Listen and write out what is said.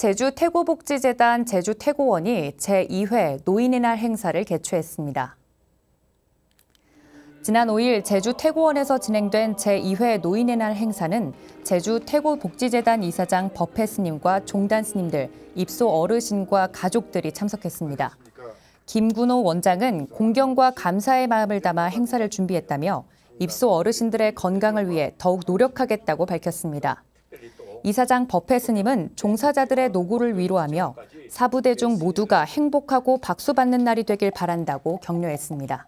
제주태고복지재단 제주태고원이 제2회 노인의 날 행사를 개최했습니다. 지난 5일 제주태고원에서 진행된 제2회 노인의 날 행사는 제주태고복지재단 이사장 법회 스님과 종단 스님들, 입소 어르신과 가족들이 참석했습니다. 김군호 원장은 공경과 감사의 마음을 담아 행사를 준비했다며 입소 어르신들의 건강을 위해 더욱 노력하겠다고 밝혔습니다. 이사장 버페 스님은 종사자들의 노고를 위로하며 사부대중 모두가 행복하고 박수받는 날이 되길 바란다고 격려했습니다.